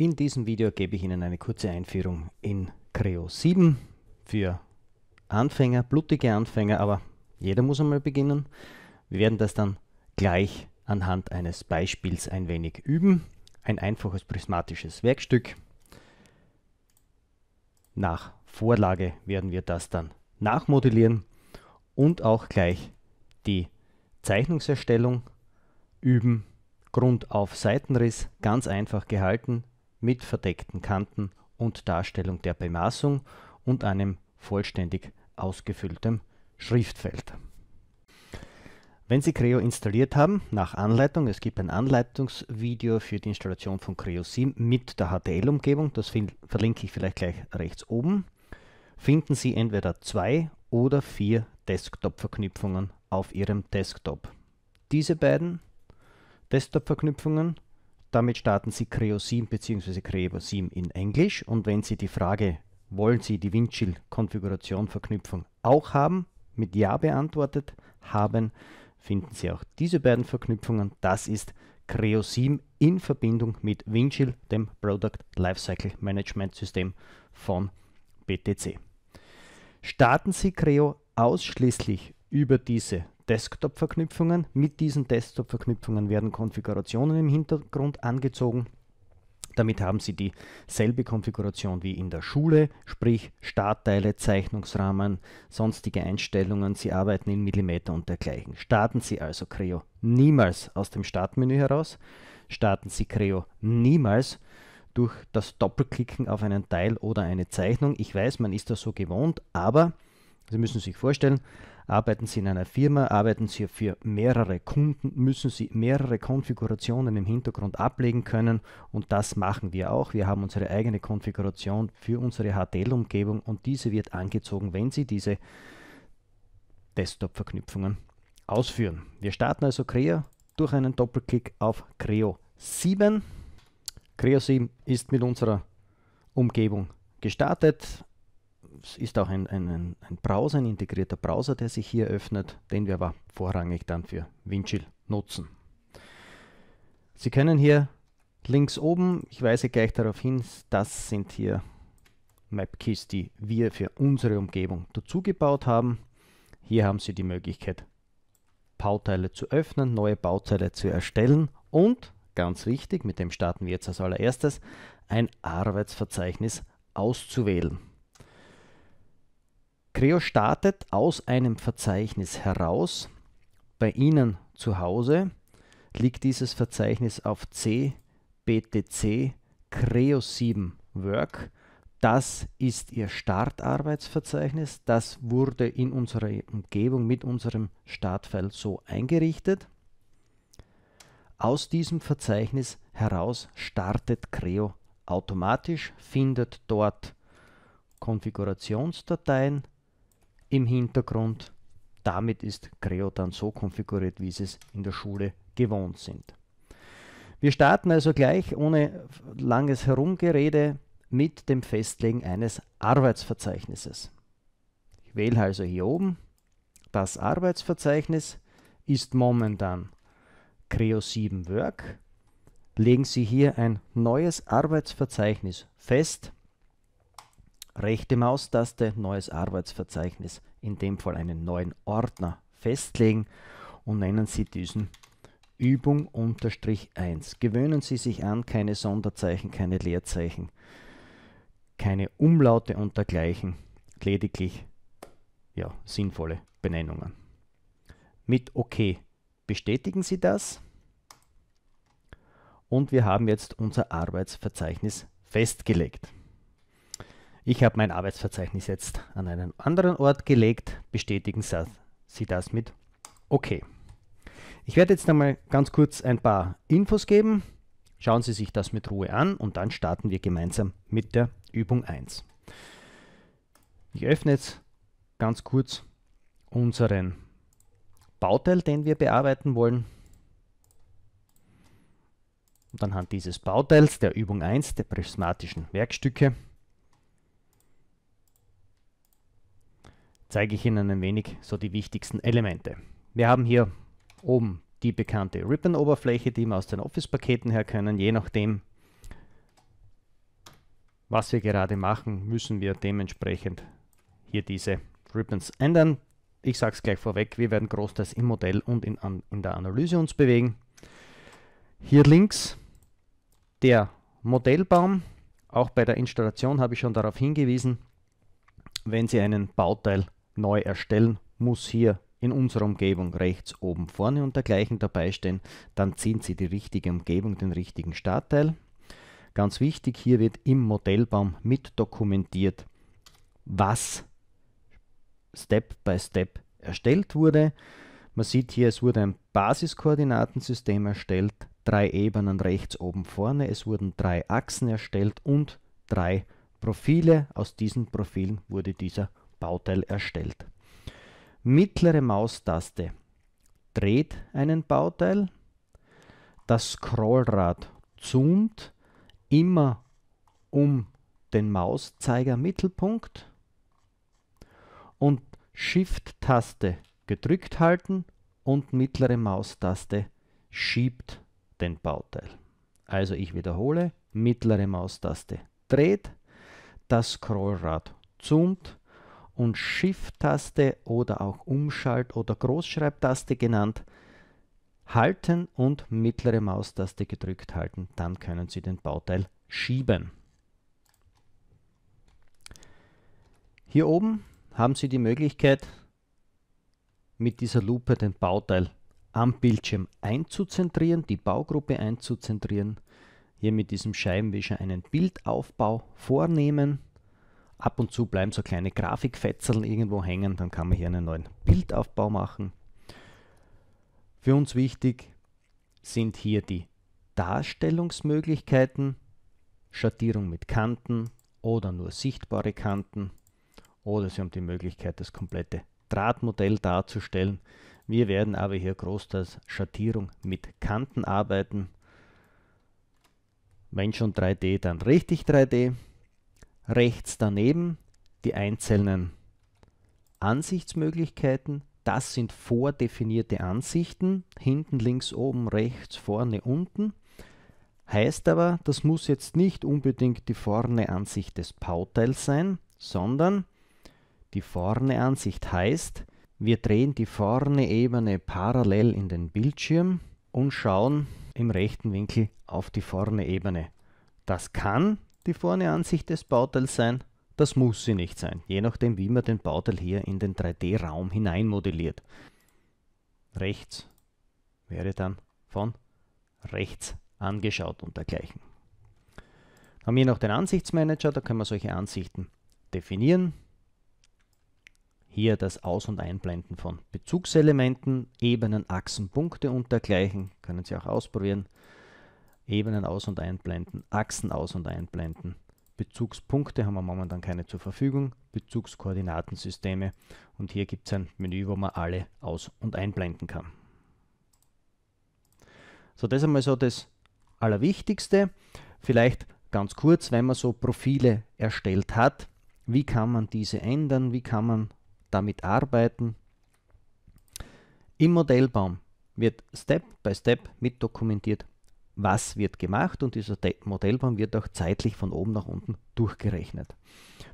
In diesem Video gebe ich Ihnen eine kurze Einführung in Creo 7 für Anfänger, blutige Anfänger, aber jeder muss einmal beginnen. Wir werden das dann gleich anhand eines Beispiels ein wenig üben. Ein einfaches prismatisches Werkstück. Nach Vorlage werden wir das dann nachmodellieren und auch gleich die Zeichnungserstellung üben. Grund auf Seitenriss, ganz einfach gehalten, mit verdeckten Kanten und Darstellung der Bemaßung und einem vollständig ausgefüllten Schriftfeld. Wenn Sie Creo installiert haben, nach Anleitung, es gibt ein Anleitungsvideo für die Installation von Creo 7 mit der HTL-Umgebung, das verlinke ich vielleicht gleich rechts oben, finden Sie entweder zwei oder vier Desktop-Verknüpfungen auf Ihrem Desktop. Diese beiden Desktop-Verknüpfungen damit starten Sie Creosim bzw. Creosim in Englisch und wenn Sie die Frage, wollen Sie die windchill konfiguration verknüpfung auch haben, mit Ja beantwortet haben, finden Sie auch diese beiden Verknüpfungen. Das ist Creosim in Verbindung mit Windchill, dem Product Lifecycle Management System von BTC. Starten Sie Creo ausschließlich über diese Desktop-Verknüpfungen. Mit diesen Desktop-Verknüpfungen werden Konfigurationen im Hintergrund angezogen. Damit haben Sie dieselbe Konfiguration wie in der Schule, sprich Startteile, Zeichnungsrahmen, sonstige Einstellungen. Sie arbeiten in Millimeter und dergleichen. Starten Sie also Creo niemals aus dem Startmenü heraus. Starten Sie Creo niemals durch das Doppelklicken auf einen Teil oder eine Zeichnung. Ich weiß, man ist das so gewohnt, aber Sie müssen sich vorstellen, Arbeiten Sie in einer Firma, arbeiten Sie für mehrere Kunden, müssen Sie mehrere Konfigurationen im Hintergrund ablegen können und das machen wir auch. Wir haben unsere eigene Konfiguration für unsere HTL-Umgebung und diese wird angezogen, wenn Sie diese Desktop-Verknüpfungen ausführen. Wir starten also Creo durch einen Doppelklick auf Creo 7. Creo 7 ist mit unserer Umgebung gestartet es ist auch ein, ein, ein Browser, ein integrierter Browser, der sich hier öffnet, den wir aber vorrangig dann für Windchill nutzen. Sie können hier links oben, ich weise gleich darauf hin, das sind hier Mapkeys, die wir für unsere Umgebung dazugebaut haben. Hier haben Sie die Möglichkeit, Bauteile zu öffnen, neue Bauteile zu erstellen und, ganz wichtig, mit dem starten wir jetzt als allererstes, ein Arbeitsverzeichnis auszuwählen. Creo startet aus einem Verzeichnis heraus. Bei Ihnen zu Hause liegt dieses Verzeichnis auf C BTC Creo 7 Work. Das ist Ihr Startarbeitsverzeichnis. Das wurde in unserer Umgebung mit unserem Startfile so eingerichtet. Aus diesem Verzeichnis heraus startet Creo automatisch, findet dort Konfigurationsdateien, im Hintergrund. Damit ist Creo dann so konfiguriert, wie Sie es in der Schule gewohnt sind. Wir starten also gleich ohne langes Herumgerede mit dem Festlegen eines Arbeitsverzeichnisses. Ich wähle also hier oben. Das Arbeitsverzeichnis ist momentan Creo 7 Work. Legen Sie hier ein neues Arbeitsverzeichnis fest rechte Maustaste, neues Arbeitsverzeichnis, in dem Fall einen neuen Ordner festlegen und nennen Sie diesen Übung 1. Gewöhnen Sie sich an, keine Sonderzeichen, keine Leerzeichen, keine Umlaute und dergleichen, lediglich ja, sinnvolle Benennungen. Mit OK bestätigen Sie das und wir haben jetzt unser Arbeitsverzeichnis festgelegt. Ich habe mein Arbeitsverzeichnis jetzt an einen anderen Ort gelegt. Bestätigen Sie das mit OK. Ich werde jetzt einmal ganz kurz ein paar Infos geben. Schauen Sie sich das mit Ruhe an und dann starten wir gemeinsam mit der Übung 1. Ich öffne jetzt ganz kurz unseren Bauteil, den wir bearbeiten wollen. Und anhand dieses Bauteils der Übung 1 der prismatischen Werkstücke zeige ich Ihnen ein wenig so die wichtigsten Elemente. Wir haben hier oben die bekannte Ribbon-Oberfläche, die wir aus den Office-Paketen her können. Je nachdem, was wir gerade machen, müssen wir dementsprechend hier diese Ribbons ändern. Ich sage es gleich vorweg, wir werden großteils im Modell und in, an, in der Analyse uns bewegen. Hier links der Modellbaum. Auch bei der Installation habe ich schon darauf hingewiesen, wenn Sie einen Bauteil neu erstellen, muss hier in unserer Umgebung rechts oben vorne und dergleichen dabei stehen. Dann ziehen Sie die richtige Umgebung, den richtigen Startteil. Ganz wichtig, hier wird im Modellbaum mit dokumentiert, was Step by Step erstellt wurde. Man sieht hier, es wurde ein Basiskoordinatensystem erstellt, drei Ebenen rechts oben vorne, es wurden drei Achsen erstellt und drei Profile. Aus diesen Profilen wurde dieser Bauteil erstellt. Mittlere Maustaste dreht einen Bauteil. Das Scrollrad zoomt immer um den Mauszeigermittelpunkt und Shift-Taste gedrückt halten und mittlere Maustaste schiebt den Bauteil. Also ich wiederhole, mittlere Maustaste dreht, das Scrollrad zoomt und Shift-Taste oder auch Umschalt- oder Großschreibtaste genannt, halten und mittlere Maustaste gedrückt halten. Dann können Sie den Bauteil schieben. Hier oben haben Sie die Möglichkeit, mit dieser Lupe den Bauteil am Bildschirm einzuzentrieren, die Baugruppe einzuzentrieren, hier mit diesem Scheibenwischer einen Bildaufbau vornehmen Ab und zu bleiben so kleine Grafikfetzerl irgendwo hängen, dann kann man hier einen neuen Bildaufbau machen. Für uns wichtig sind hier die Darstellungsmöglichkeiten, Schattierung mit Kanten oder nur sichtbare Kanten oder Sie haben die Möglichkeit, das komplette Drahtmodell darzustellen. Wir werden aber hier großteils Schattierung mit Kanten arbeiten. Wenn schon 3D, dann richtig 3D rechts daneben die einzelnen Ansichtsmöglichkeiten. Das sind vordefinierte Ansichten, hinten, links, oben, rechts, vorne, unten. Heißt aber, das muss jetzt nicht unbedingt die vorne Ansicht des Pauteils sein, sondern die vorne Ansicht heißt, wir drehen die vorne Ebene parallel in den Bildschirm und schauen im rechten Winkel auf die vorne Ebene. Das kann die vorne Ansicht des Bauteils sein, das muss sie nicht sein, je nachdem wie man den Bauteil hier in den 3D-Raum hineinmodelliert. Rechts wäre dann von rechts angeschaut und dergleichen. Wir haben hier noch den Ansichtsmanager, da können wir solche Ansichten definieren. Hier das Aus- und Einblenden von Bezugselementen, Ebenen, Achsen, Punkte und dergleichen. Können Sie auch ausprobieren. Ebenen aus- und einblenden, Achsen aus- und einblenden. Bezugspunkte haben wir momentan keine zur Verfügung, Bezugskoordinatensysteme und hier gibt es ein Menü, wo man alle aus- und einblenden kann. So, das ist einmal so das Allerwichtigste. Vielleicht ganz kurz, wenn man so Profile erstellt hat, wie kann man diese ändern, wie kann man damit arbeiten. Im Modellbaum wird Step by Step mit dokumentiert, was wird gemacht und dieser Modellbaum wird auch zeitlich von oben nach unten durchgerechnet.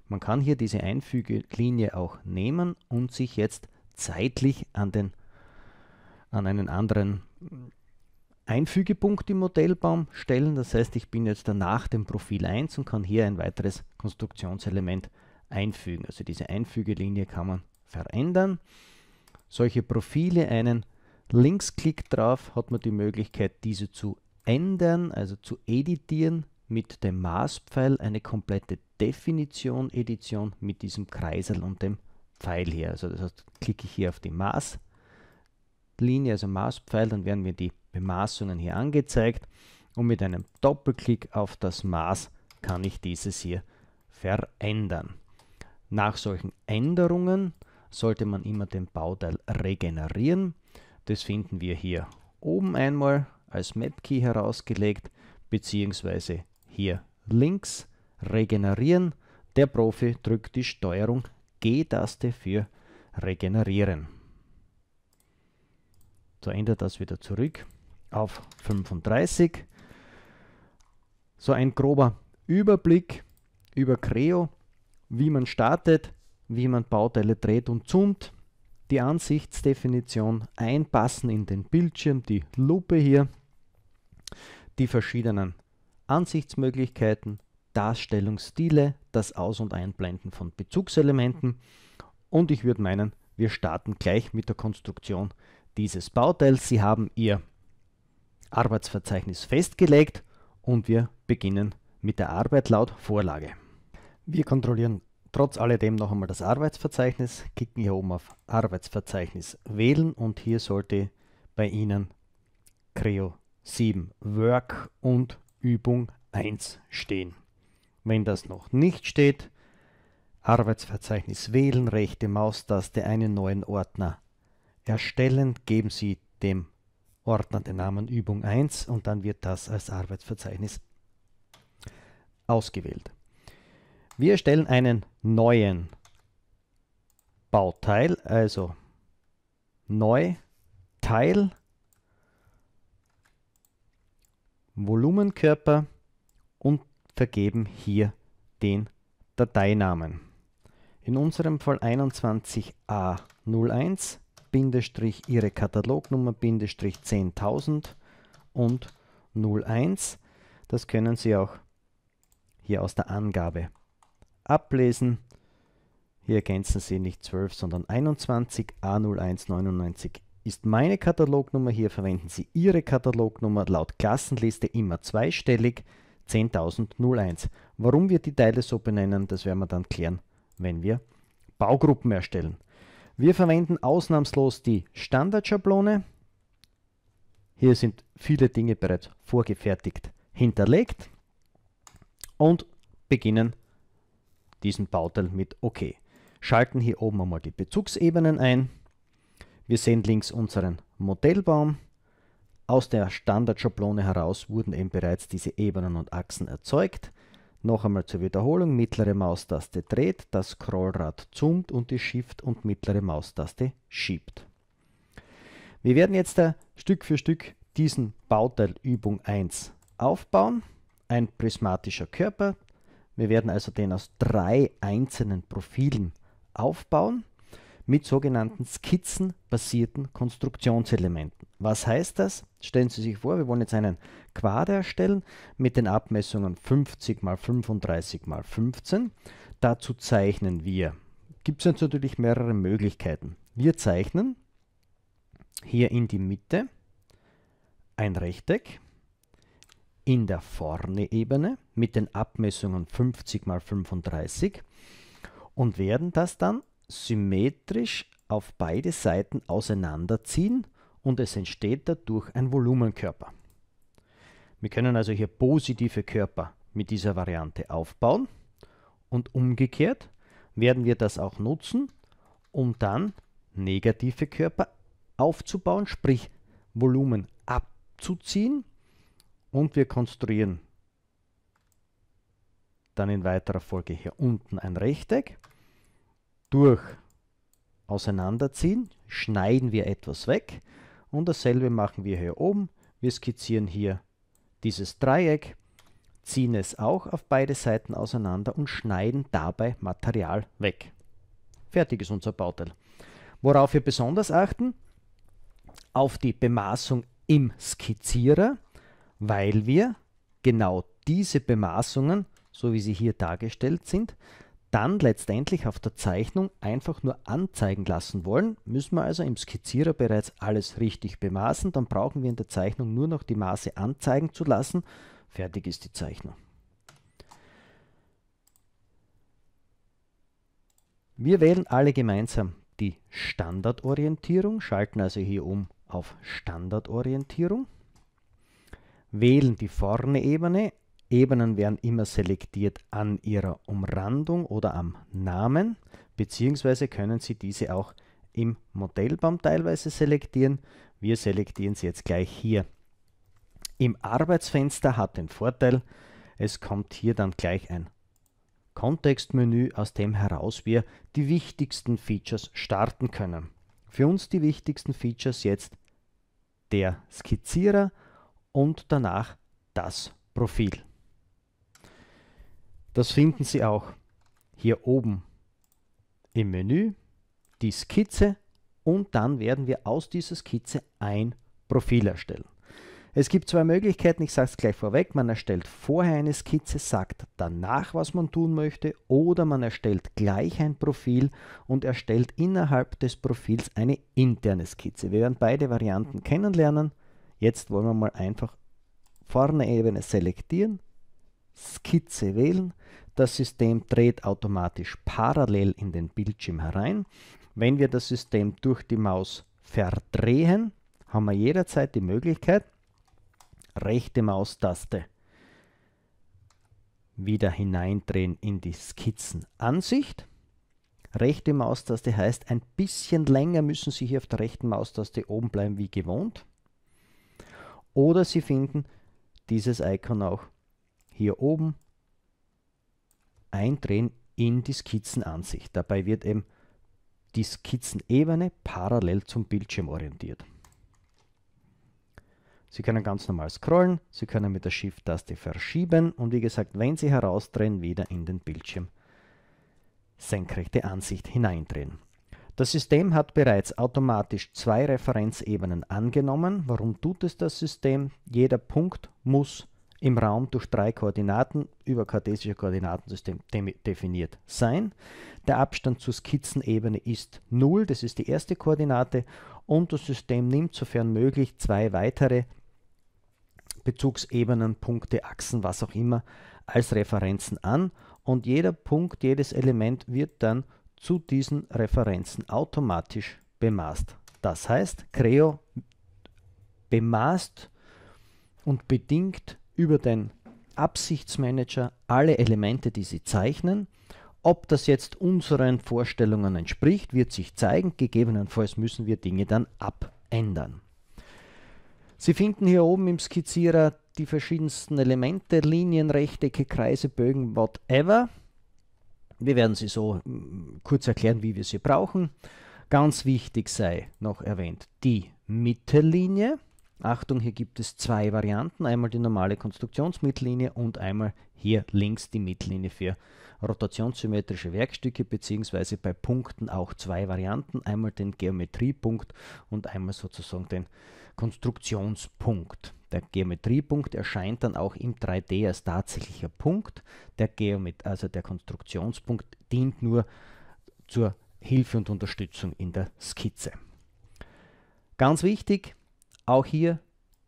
Man kann hier diese Einfügelinie auch nehmen und sich jetzt zeitlich an, den, an einen anderen Einfügepunkt im Modellbaum stellen. Das heißt, ich bin jetzt danach dem Profil 1 und kann hier ein weiteres Konstruktionselement einfügen. Also diese Einfügelinie kann man verändern. Solche Profile, einen Linksklick drauf, hat man die Möglichkeit, diese zu ändern, also zu editieren mit dem Maßpfeil eine komplette Definition Edition mit diesem Kreisel und dem Pfeil hier. Also das heißt, klicke ich hier auf die Maßlinie, also Maßpfeil, dann werden mir die Bemaßungen hier angezeigt und mit einem Doppelklick auf das Maß kann ich dieses hier verändern. Nach solchen Änderungen sollte man immer den Bauteil regenerieren. Das finden wir hier oben einmal als Mapkey herausgelegt, beziehungsweise hier links regenerieren. Der Profi drückt die Steuerung G-Taste für regenerieren. So ändert das wieder zurück auf 35. So ein grober Überblick über Creo, wie man startet, wie man Bauteile dreht und zoomt, die Ansichtsdefinition einpassen in den Bildschirm, die Lupe hier, die verschiedenen Ansichtsmöglichkeiten, Darstellungsstile, das Aus- und Einblenden von Bezugselementen und ich würde meinen, wir starten gleich mit der Konstruktion dieses Bauteils. Sie haben Ihr Arbeitsverzeichnis festgelegt und wir beginnen mit der Arbeit laut Vorlage. Wir kontrollieren trotz alledem noch einmal das Arbeitsverzeichnis, klicken hier oben auf Arbeitsverzeichnis wählen und hier sollte bei Ihnen Creo 7 Work und Übung 1 stehen. Wenn das noch nicht steht, Arbeitsverzeichnis wählen, rechte Maustaste einen neuen Ordner erstellen, geben Sie dem Ordner den Namen Übung 1 und dann wird das als Arbeitsverzeichnis ausgewählt. Wir erstellen einen neuen Bauteil, also neu Teil Volumenkörper und vergeben hier den Dateinamen. In unserem Fall 21a01 ihre Katalognummer 10000 und 01. Das können Sie auch hier aus der Angabe ablesen. Hier ergänzen Sie nicht 12, sondern 21 A0199 ist meine Katalognummer. Hier verwenden Sie Ihre Katalognummer laut Klassenliste immer zweistellig 10.001. Warum wir die Teile so benennen, das werden wir dann klären, wenn wir Baugruppen erstellen. Wir verwenden ausnahmslos die Standardschablone. Hier sind viele Dinge bereits vorgefertigt hinterlegt und beginnen diesen Bauteil mit OK. Schalten hier oben einmal die Bezugsebenen ein. Wir sehen links unseren Modellbaum. Aus der Standardschablone heraus wurden eben bereits diese Ebenen und Achsen erzeugt. Noch einmal zur Wiederholung, mittlere Maustaste dreht, das Scrollrad zoomt und die Shift- und mittlere Maustaste schiebt. Wir werden jetzt äh, Stück für Stück diesen Bauteil Übung 1 aufbauen. Ein prismatischer Körper. Wir werden also den aus drei einzelnen Profilen aufbauen mit sogenannten skizzenbasierten Konstruktionselementen. Was heißt das? Stellen Sie sich vor, wir wollen jetzt einen Quader erstellen mit den Abmessungen 50 mal 35 mal 15. Dazu zeichnen wir. Gibt es jetzt natürlich mehrere Möglichkeiten. Wir zeichnen hier in die Mitte ein Rechteck in der vorne Ebene mit den Abmessungen 50 mal 35 und werden das dann symmetrisch auf beide Seiten auseinanderziehen und es entsteht dadurch ein Volumenkörper. Wir können also hier positive Körper mit dieser Variante aufbauen und umgekehrt werden wir das auch nutzen, um dann negative Körper aufzubauen, sprich Volumen abzuziehen und wir konstruieren dann in weiterer Folge hier unten ein Rechteck durch auseinanderziehen, schneiden wir etwas weg und dasselbe machen wir hier oben. Wir skizzieren hier dieses Dreieck, ziehen es auch auf beide Seiten auseinander und schneiden dabei Material weg. Fertig ist unser Bauteil. Worauf wir besonders achten? Auf die Bemaßung im Skizzierer, weil wir genau diese Bemaßungen, so wie sie hier dargestellt sind, dann letztendlich auf der Zeichnung einfach nur anzeigen lassen wollen, müssen wir also im Skizzierer bereits alles richtig bemaßen, dann brauchen wir in der Zeichnung nur noch die Maße anzeigen zu lassen, fertig ist die Zeichnung. Wir wählen alle gemeinsam die Standardorientierung, schalten also hier um auf Standardorientierung, wählen die vorne Ebene, Ebenen werden immer selektiert an ihrer Umrandung oder am Namen, beziehungsweise können Sie diese auch im Modellbaum teilweise selektieren. Wir selektieren sie jetzt gleich hier. Im Arbeitsfenster hat den Vorteil, es kommt hier dann gleich ein Kontextmenü, aus dem heraus wir die wichtigsten Features starten können. Für uns die wichtigsten Features jetzt der Skizzierer und danach das Profil. Das finden Sie auch hier oben im Menü, die Skizze und dann werden wir aus dieser Skizze ein Profil erstellen. Es gibt zwei Möglichkeiten, ich sage es gleich vorweg, man erstellt vorher eine Skizze, sagt danach, was man tun möchte oder man erstellt gleich ein Profil und erstellt innerhalb des Profils eine interne Skizze. Wir werden beide Varianten kennenlernen. Jetzt wollen wir mal einfach vorne Ebene selektieren, Skizze wählen. Das System dreht automatisch parallel in den Bildschirm herein. Wenn wir das System durch die Maus verdrehen, haben wir jederzeit die Möglichkeit, rechte Maustaste wieder hineindrehen in die Skizzenansicht. Rechte Maustaste heißt, ein bisschen länger müssen Sie hier auf der rechten Maustaste oben bleiben wie gewohnt. Oder Sie finden dieses Icon auch hier oben eindrehen in die Skizzenansicht. Dabei wird eben die Skizzenebene parallel zum Bildschirm orientiert. Sie können ganz normal scrollen, Sie können mit der Shift-Taste verschieben und wie gesagt, wenn Sie herausdrehen, wieder in den Bildschirm senkrechte Ansicht hineindrehen. Das System hat bereits automatisch zwei Referenzebenen angenommen. Warum tut es das System? Jeder Punkt muss im Raum durch drei Koordinaten über kartesische Koordinatensystem de definiert sein. Der Abstand zur Skizzenebene ist 0, das ist die erste Koordinate, und das System nimmt, sofern möglich, zwei weitere Bezugsebenen, Punkte, Achsen, was auch immer, als Referenzen an und jeder Punkt, jedes Element wird dann zu diesen Referenzen automatisch bemaßt. Das heißt, Creo bemaßt und bedingt über den Absichtsmanager alle Elemente, die sie zeichnen. Ob das jetzt unseren Vorstellungen entspricht, wird sich zeigen. Gegebenenfalls müssen wir Dinge dann abändern. Sie finden hier oben im Skizzierer die verschiedensten Elemente, Linien, Rechtecke, Kreise, Bögen, whatever. Wir werden sie so hm, kurz erklären, wie wir sie brauchen. Ganz wichtig sei noch erwähnt die Mittellinie. Achtung, hier gibt es zwei Varianten, einmal die normale Konstruktionsmittellinie und einmal hier links die Mittellinie für rotationssymmetrische Werkstücke beziehungsweise bei Punkten auch zwei Varianten, einmal den Geometriepunkt und einmal sozusagen den Konstruktionspunkt. Der Geometriepunkt erscheint dann auch im 3D als tatsächlicher Punkt, der Geomet also der Konstruktionspunkt dient nur zur Hilfe und Unterstützung in der Skizze. Ganz wichtig, auch hier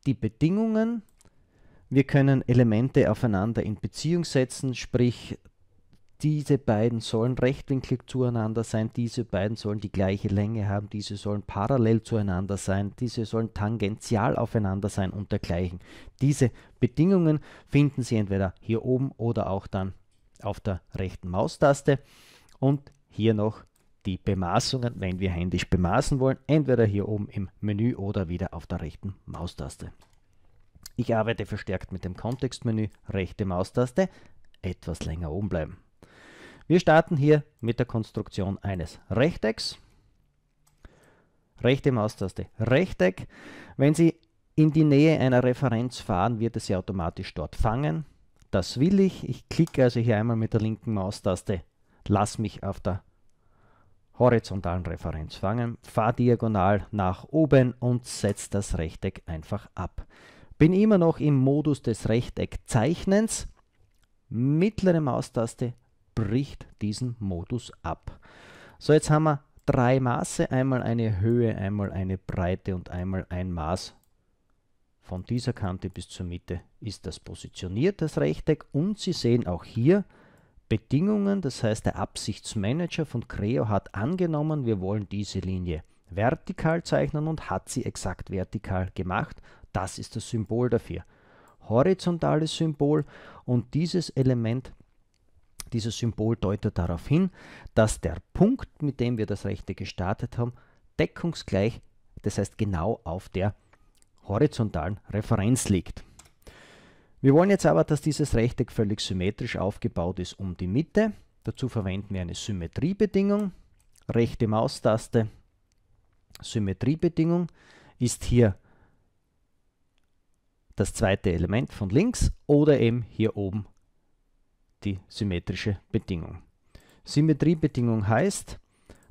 die Bedingungen. Wir können Elemente aufeinander in Beziehung setzen, sprich diese beiden sollen rechtwinklig zueinander sein, diese beiden sollen die gleiche Länge haben, diese sollen parallel zueinander sein, diese sollen tangential aufeinander sein und dergleichen. Diese Bedingungen finden Sie entweder hier oben oder auch dann auf der rechten Maustaste und hier noch die Bemaßungen, wenn wir händisch bemaßen wollen, entweder hier oben im Menü oder wieder auf der rechten Maustaste. Ich arbeite verstärkt mit dem Kontextmenü, rechte Maustaste, etwas länger oben bleiben. Wir starten hier mit der Konstruktion eines Rechtecks. Rechte Maustaste, Rechteck. Wenn Sie in die Nähe einer Referenz fahren, wird es Sie automatisch dort fangen. Das will ich. Ich klicke also hier einmal mit der linken Maustaste, lasse mich auf der horizontalen Referenz fangen, fahr diagonal nach oben und setz das Rechteck einfach ab. Bin immer noch im Modus des Rechteckzeichnens. Mittlere Maustaste bricht diesen Modus ab. So, jetzt haben wir drei Maße, einmal eine Höhe, einmal eine Breite und einmal ein Maß. Von dieser Kante bis zur Mitte ist das positioniert, das Rechteck. Und Sie sehen auch hier, Bedingungen, das heißt der Absichtsmanager von Creo hat angenommen, wir wollen diese Linie vertikal zeichnen und hat sie exakt vertikal gemacht. Das ist das Symbol dafür. Horizontales Symbol und dieses Element, dieses Symbol deutet darauf hin, dass der Punkt, mit dem wir das Rechte gestartet haben, deckungsgleich, das heißt genau auf der horizontalen Referenz liegt. Wir wollen jetzt aber, dass dieses Rechteck völlig symmetrisch aufgebaut ist um die Mitte. Dazu verwenden wir eine Symmetriebedingung. Rechte Maustaste, Symmetriebedingung ist hier das zweite Element von links oder eben hier oben die symmetrische Bedingung. Symmetriebedingung heißt,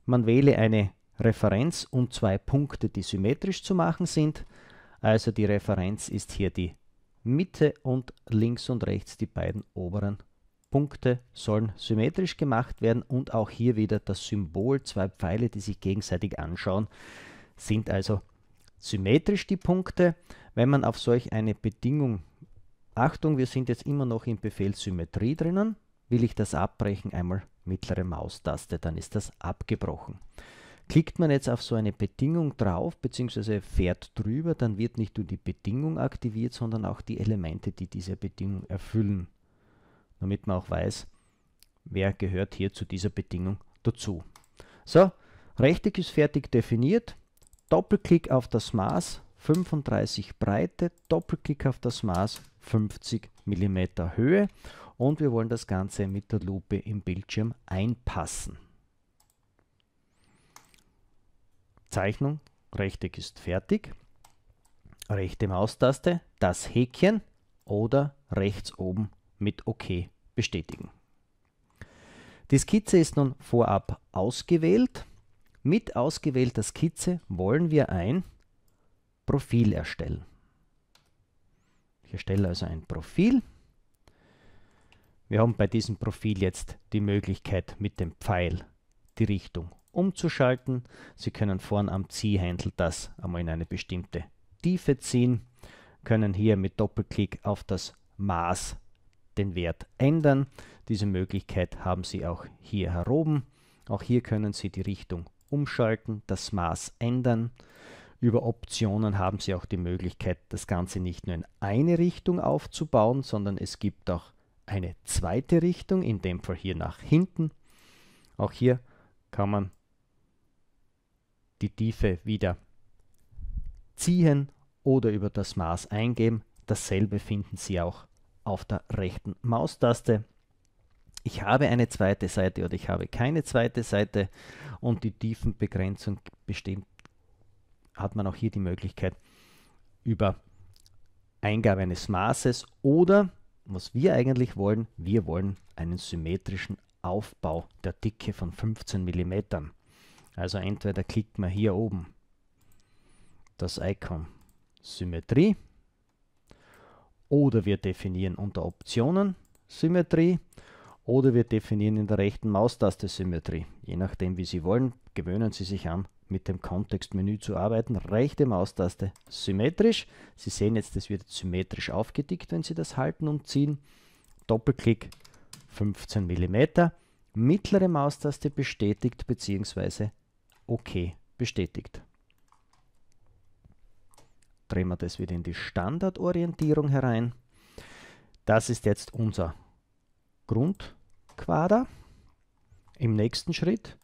man wähle eine Referenz und zwei Punkte, die symmetrisch zu machen sind. Also die Referenz ist hier die Mitte und links und rechts die beiden oberen Punkte sollen symmetrisch gemacht werden und auch hier wieder das Symbol, zwei Pfeile, die sich gegenseitig anschauen, sind also symmetrisch die Punkte. Wenn man auf solch eine Bedingung, Achtung, wir sind jetzt immer noch im Befehl Symmetrie drinnen, will ich das abbrechen, einmal mittlere Maustaste, dann ist das abgebrochen. Klickt man jetzt auf so eine Bedingung drauf bzw. fährt drüber, dann wird nicht nur die Bedingung aktiviert, sondern auch die Elemente, die diese Bedingung erfüllen. Damit man auch weiß, wer gehört hier zu dieser Bedingung dazu. So, Rechteck ist fertig definiert. Doppelklick auf das Maß 35 Breite, Doppelklick auf das Maß 50 mm Höhe und wir wollen das Ganze mit der Lupe im Bildschirm einpassen. Zeichnung, Rechteck ist fertig. Rechte Maustaste, das Häkchen oder rechts oben mit OK bestätigen. Die Skizze ist nun vorab ausgewählt. Mit ausgewählter Skizze wollen wir ein Profil erstellen. Ich erstelle also ein Profil. Wir haben bei diesem Profil jetzt die Möglichkeit mit dem Pfeil die Richtung umzuschalten. Sie können vorn am Ziehhändel das einmal in eine bestimmte Tiefe ziehen, können hier mit Doppelklick auf das Maß den Wert ändern. Diese Möglichkeit haben Sie auch hier heroben. Auch hier können Sie die Richtung umschalten, das Maß ändern. Über Optionen haben Sie auch die Möglichkeit, das Ganze nicht nur in eine Richtung aufzubauen, sondern es gibt auch eine zweite Richtung, in dem Fall hier nach hinten. Auch hier kann man die Tiefe wieder ziehen oder über das Maß eingeben. Dasselbe finden Sie auch auf der rechten Maustaste. Ich habe eine zweite Seite oder ich habe keine zweite Seite und die Tiefenbegrenzung bestimmt, hat man auch hier die Möglichkeit über Eingabe eines Maßes oder was wir eigentlich wollen, wir wollen einen symmetrischen Aufbau der Dicke von 15 mm. Also entweder klickt man hier oben das Icon Symmetrie oder wir definieren unter Optionen Symmetrie oder wir definieren in der rechten Maustaste Symmetrie. Je nachdem, wie Sie wollen, gewöhnen Sie sich an, mit dem Kontextmenü zu arbeiten. Rechte Maustaste symmetrisch. Sie sehen jetzt, das wird symmetrisch aufgedickt, wenn Sie das halten und ziehen. Doppelklick 15 mm. Mittlere Maustaste bestätigt bzw. OK bestätigt. Drehen wir das wieder in die Standardorientierung herein. Das ist jetzt unser Grundquader. Im nächsten Schritt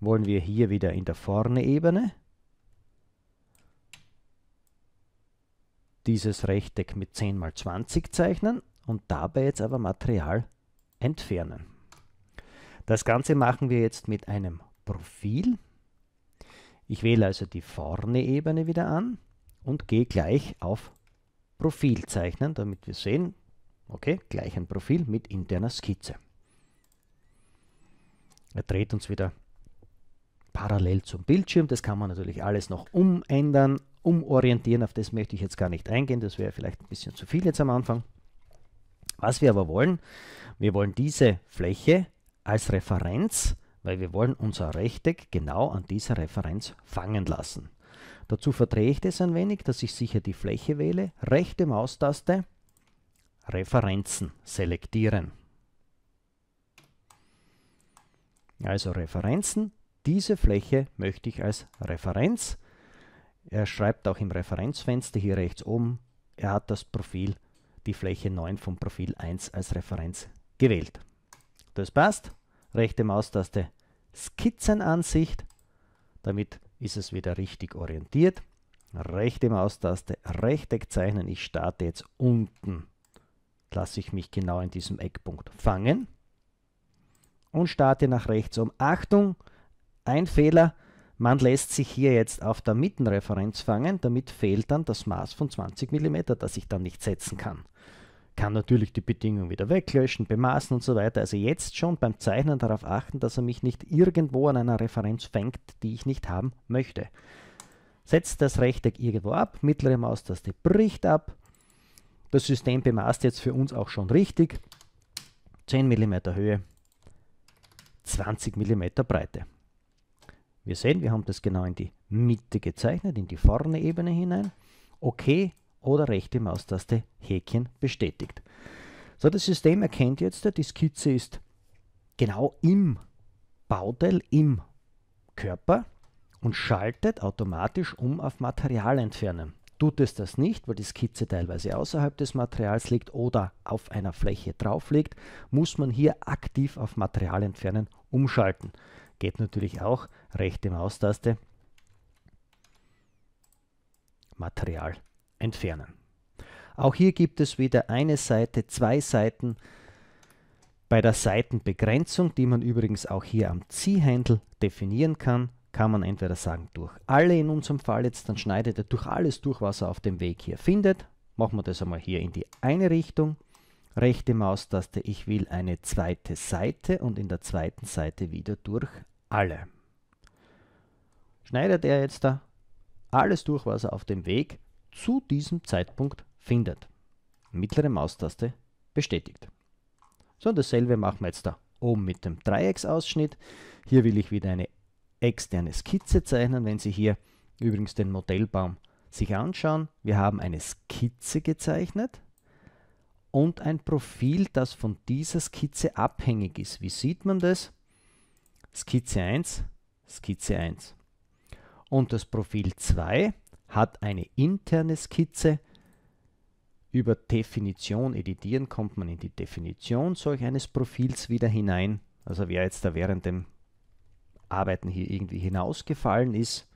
wollen wir hier wieder in der vorne Ebene dieses Rechteck mit 10 mal 20 zeichnen und dabei jetzt aber Material entfernen. Das Ganze machen wir jetzt mit einem Profil. Ich wähle also die vorne Ebene wieder an und gehe gleich auf Profil zeichnen, damit wir sehen, okay, gleich ein Profil mit interner Skizze. Er dreht uns wieder parallel zum Bildschirm. Das kann man natürlich alles noch umändern, umorientieren. Auf das möchte ich jetzt gar nicht eingehen. Das wäre vielleicht ein bisschen zu viel jetzt am Anfang. Was wir aber wollen, wir wollen diese Fläche als Referenz weil wir wollen unser Rechteck genau an dieser Referenz fangen lassen. Dazu verdrehe ich das ein wenig, dass ich sicher die Fläche wähle, rechte Maustaste, Referenzen selektieren. Also Referenzen, diese Fläche möchte ich als Referenz. Er schreibt auch im Referenzfenster hier rechts oben, er hat das Profil, die Fläche 9 vom Profil 1 als Referenz gewählt. Das passt. Rechte Maustaste Skizzenansicht. Damit ist es wieder richtig orientiert. Rechte Maustaste, Rechteck zeichnen. Ich starte jetzt unten. Lasse ich mich genau in diesem Eckpunkt fangen und starte nach rechts um. Achtung, ein Fehler. Man lässt sich hier jetzt auf der Mittenreferenz fangen, damit fehlt dann das Maß von 20 mm, das ich dann nicht setzen kann kann natürlich die Bedingung wieder weglöschen, bemaßen und so weiter. Also jetzt schon beim Zeichnen darauf achten, dass er mich nicht irgendwo an einer Referenz fängt, die ich nicht haben möchte. Setzt das Rechteck irgendwo ab, mittlere Maustaste bricht ab. Das System bemaßt jetzt für uns auch schon richtig. 10 mm Höhe, 20 mm Breite. Wir sehen, wir haben das genau in die Mitte gezeichnet, in die vorne Ebene hinein. Okay, oder rechte Maustaste Häkchen bestätigt. So, das System erkennt jetzt, die Skizze ist genau im Bauteil, im Körper und schaltet automatisch um auf Material entfernen. Tut es das nicht, weil die Skizze teilweise außerhalb des Materials liegt oder auf einer Fläche drauf liegt, muss man hier aktiv auf Material entfernen umschalten. Geht natürlich auch rechte Maustaste, Material entfernen. Auch hier gibt es wieder eine Seite, zwei Seiten. Bei der Seitenbegrenzung, die man übrigens auch hier am Ziehhändel definieren kann, kann man entweder sagen durch alle in unserem Fall jetzt, dann schneidet er durch alles durch, was er auf dem Weg hier findet. Machen wir das einmal hier in die eine Richtung. Rechte Maustaste, ich will eine zweite Seite und in der zweiten Seite wieder durch alle. Schneidet er jetzt da alles durch, was er auf dem Weg findet zu diesem Zeitpunkt findet. Mittlere Maustaste bestätigt. So, und dasselbe machen wir jetzt da oben mit dem Dreiecksausschnitt. Hier will ich wieder eine externe Skizze zeichnen. Wenn Sie hier übrigens den Modellbaum sich anschauen, wir haben eine Skizze gezeichnet und ein Profil, das von dieser Skizze abhängig ist. Wie sieht man das? Skizze 1, Skizze 1. Und das Profil 2 hat eine interne Skizze. Über Definition editieren kommt man in die Definition solch eines Profils wieder hinein. Also wer jetzt da während dem Arbeiten hier irgendwie hinausgefallen ist,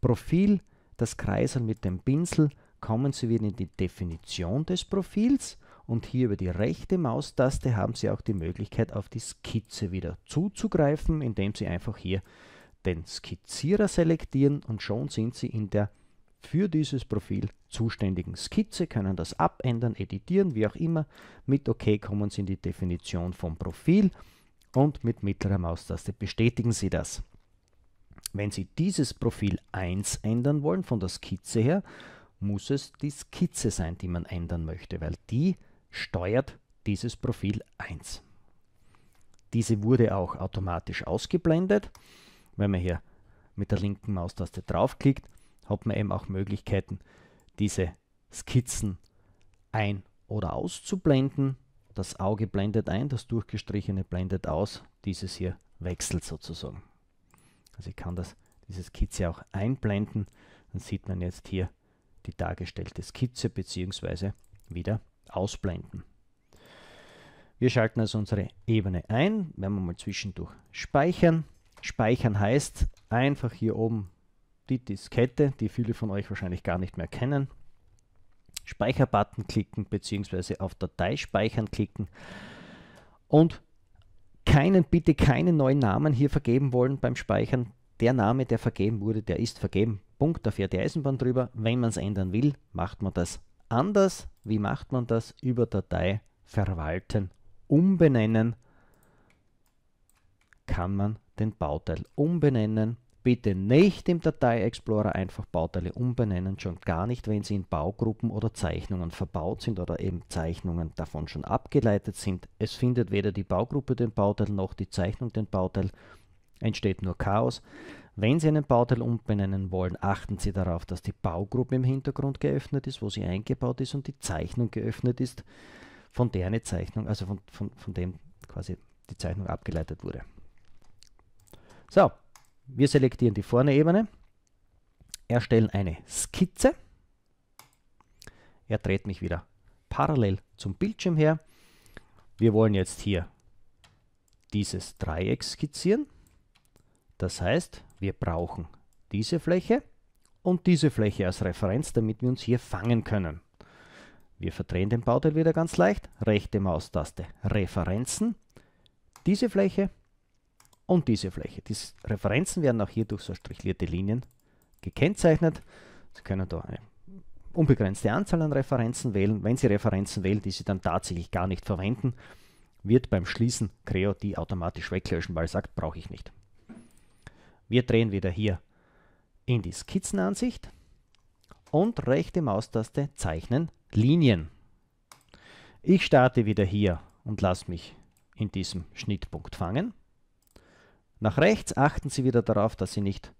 Profil, das Kreisel mit dem Pinsel, kommen Sie wieder in die Definition des Profils und hier über die rechte Maustaste haben Sie auch die Möglichkeit, auf die Skizze wieder zuzugreifen, indem Sie einfach hier den Skizzierer selektieren und schon sind Sie in der für dieses Profil zuständigen Skizze, können das abändern, editieren, wie auch immer. Mit OK kommen Sie in die Definition vom Profil und mit mittlerer Maustaste bestätigen Sie das. Wenn Sie dieses Profil 1 ändern wollen, von der Skizze her, muss es die Skizze sein, die man ändern möchte, weil die steuert dieses Profil 1. Diese wurde auch automatisch ausgeblendet. Wenn man hier mit der linken Maustaste draufklickt, hat man eben auch Möglichkeiten, diese Skizzen ein- oder auszublenden. Das Auge blendet ein, das durchgestrichene blendet aus, dieses hier wechselt sozusagen. Also ich kann das, diese Skizze auch einblenden, dann sieht man jetzt hier die dargestellte Skizze bzw. wieder ausblenden. Wir schalten also unsere Ebene ein, wenn wir mal zwischendurch speichern. Speichern heißt einfach hier oben die Diskette, die viele von euch wahrscheinlich gar nicht mehr kennen. Speicherbutton klicken bzw. auf Datei speichern klicken und keinen, bitte keinen neuen Namen hier vergeben wollen beim Speichern. Der Name, der vergeben wurde, der ist vergeben. Punkt, da fährt die Eisenbahn drüber. Wenn man es ändern will, macht man das anders. Wie macht man das? Über Datei verwalten, umbenennen kann man den Bauteil umbenennen Bitte nicht im Datei-Explorer einfach Bauteile umbenennen, schon gar nicht, wenn sie in Baugruppen oder Zeichnungen verbaut sind oder eben Zeichnungen davon schon abgeleitet sind. Es findet weder die Baugruppe den Bauteil noch die Zeichnung den Bauteil, entsteht nur Chaos. Wenn Sie einen Bauteil umbenennen wollen, achten Sie darauf, dass die Baugruppe im Hintergrund geöffnet ist, wo sie eingebaut ist und die Zeichnung geöffnet ist, von der eine Zeichnung, also von, von, von dem quasi die Zeichnung abgeleitet wurde. So, wir selektieren die vorne Ebene, erstellen eine Skizze. Er dreht mich wieder parallel zum Bildschirm her. Wir wollen jetzt hier dieses Dreieck skizzieren. Das heißt, wir brauchen diese Fläche und diese Fläche als Referenz, damit wir uns hier fangen können. Wir verdrehen den Bauteil wieder ganz leicht. Rechte Maustaste Referenzen. Diese Fläche und diese Fläche. Die Referenzen werden auch hier durch so strichlierte Linien gekennzeichnet. Sie können da eine unbegrenzte Anzahl an Referenzen wählen. Wenn Sie Referenzen wählen, die Sie dann tatsächlich gar nicht verwenden, wird beim Schließen Creo die automatisch weglöschen, weil es sagt, brauche ich nicht. Wir drehen wieder hier in die Skizzenansicht und rechte Maustaste zeichnen Linien. Ich starte wieder hier und lasse mich in diesem Schnittpunkt fangen. Nach rechts achten Sie wieder darauf, dass Sie nicht